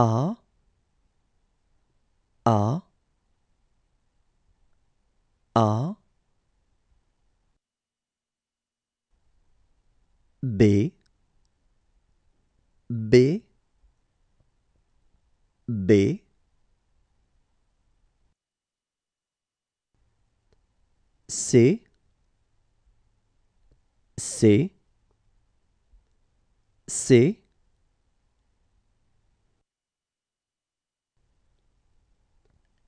a a a b b b c c c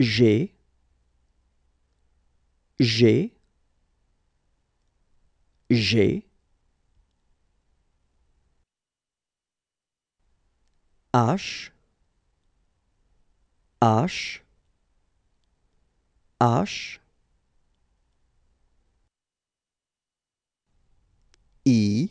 G G G H H H I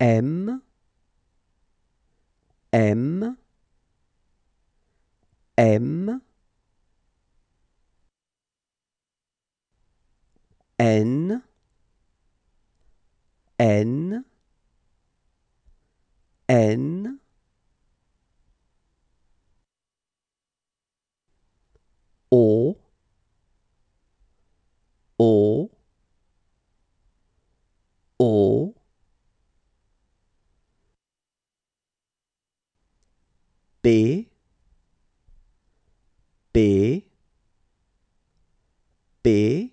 M, M, M, N, N, B B B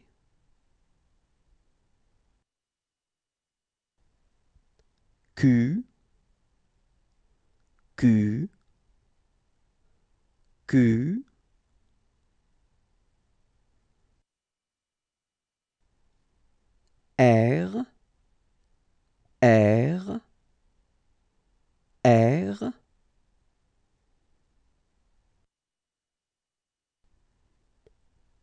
Q Q Q R R R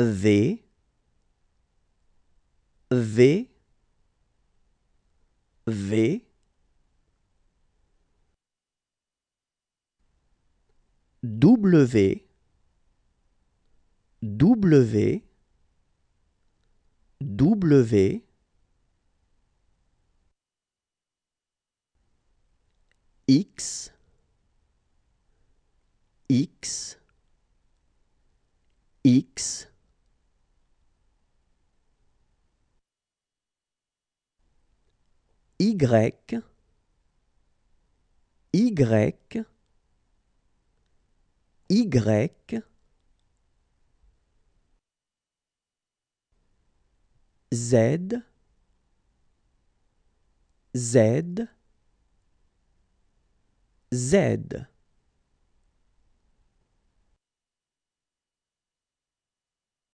V V V W W W X X X Y, Y, Y, Z, Z, Z.